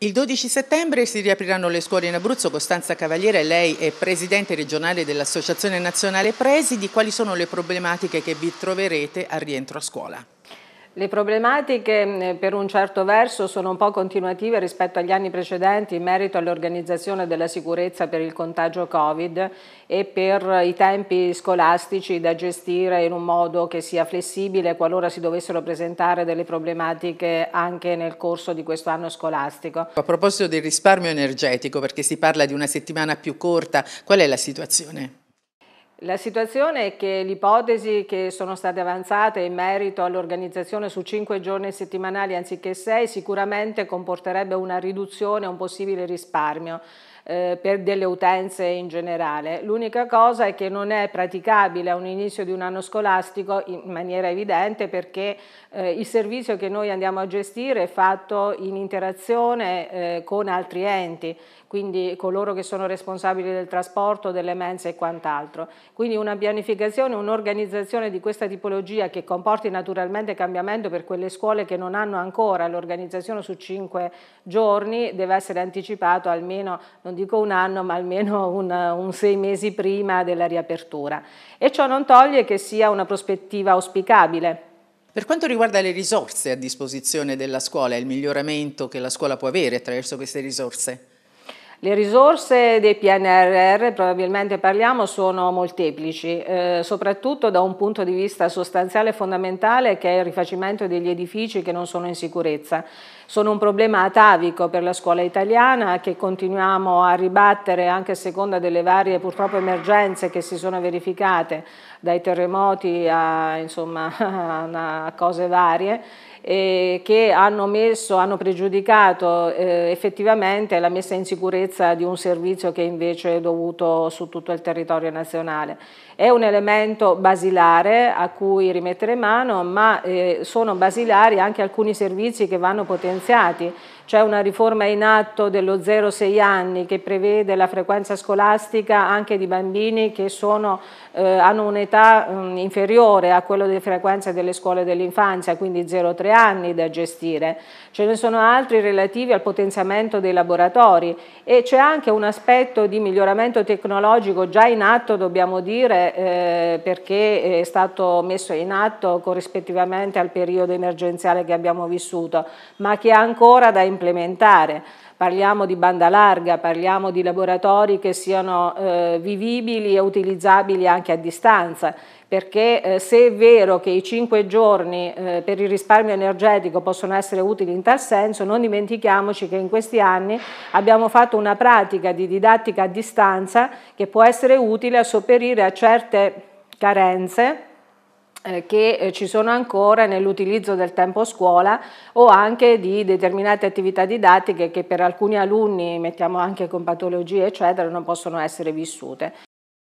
Il 12 settembre si riapriranno le scuole in Abruzzo. Costanza Cavaliere, lei è presidente regionale dell'Associazione Nazionale Presidi. Quali sono le problematiche che vi troverete al rientro a scuola? Le problematiche mm, per un certo verso sono un po' continuative rispetto agli anni precedenti in merito all'organizzazione della sicurezza per il contagio Covid e per i tempi scolastici da gestire in un modo che sia flessibile qualora si dovessero presentare delle problematiche anche nel corso di questo anno scolastico. A proposito del risparmio energetico, perché si parla di una settimana più corta, qual è la situazione? La situazione è che l'ipotesi che sono state avanzate in merito all'organizzazione su cinque giorni settimanali anziché sei sicuramente comporterebbe una riduzione un possibile risparmio eh, per delle utenze in generale. L'unica cosa è che non è praticabile a un inizio di un anno scolastico in maniera evidente perché eh, il servizio che noi andiamo a gestire è fatto in interazione eh, con altri enti, quindi coloro che sono responsabili del trasporto, delle mense e quant'altro. Quindi una pianificazione, un'organizzazione di questa tipologia che comporti naturalmente cambiamento per quelle scuole che non hanno ancora l'organizzazione su cinque giorni deve essere anticipato almeno non dico un anno, ma almeno un, un sei mesi prima della riapertura. E ciò non toglie che sia una prospettiva auspicabile, per quanto riguarda le risorse a disposizione della scuola e il miglioramento che la scuola può avere attraverso queste risorse? Le risorse dei PNRR, probabilmente parliamo, sono molteplici, eh, soprattutto da un punto di vista sostanziale e fondamentale che è il rifacimento degli edifici che non sono in sicurezza. Sono un problema atavico per la scuola italiana che continuiamo a ribattere anche a seconda delle varie purtroppo emergenze che si sono verificate dai terremoti a, insomma, a cose varie eh, che hanno, messo, hanno pregiudicato eh, effettivamente la messa in sicurezza di un servizio che invece è dovuto su tutto il territorio nazionale. È un elemento basilare a cui rimettere mano, ma eh, sono basilari anche alcuni servizi che vanno potenziati c'è una riforma in atto dello 0-6 anni che prevede la frequenza scolastica anche di bambini che sono, eh, hanno un'età mm, inferiore a quella di frequenza delle scuole dell'infanzia, quindi 0-3 anni da gestire. Ce ne sono altri relativi al potenziamento dei laboratori e c'è anche un aspetto di miglioramento tecnologico già in atto, dobbiamo dire, eh, perché è stato messo in atto corrispettivamente al periodo emergenziale che abbiamo vissuto, ma che ha ancora da imparare implementare. Parliamo di banda larga, parliamo di laboratori che siano eh, vivibili e utilizzabili anche a distanza, perché eh, se è vero che i cinque giorni eh, per il risparmio energetico possono essere utili in tal senso, non dimentichiamoci che in questi anni abbiamo fatto una pratica di didattica a distanza che può essere utile a sopperire a certe carenze eh, che eh, ci sono ancora nell'utilizzo del tempo scuola o anche di determinate attività didattiche che per alcuni alunni, mettiamo anche con patologie eccetera, non possono essere vissute.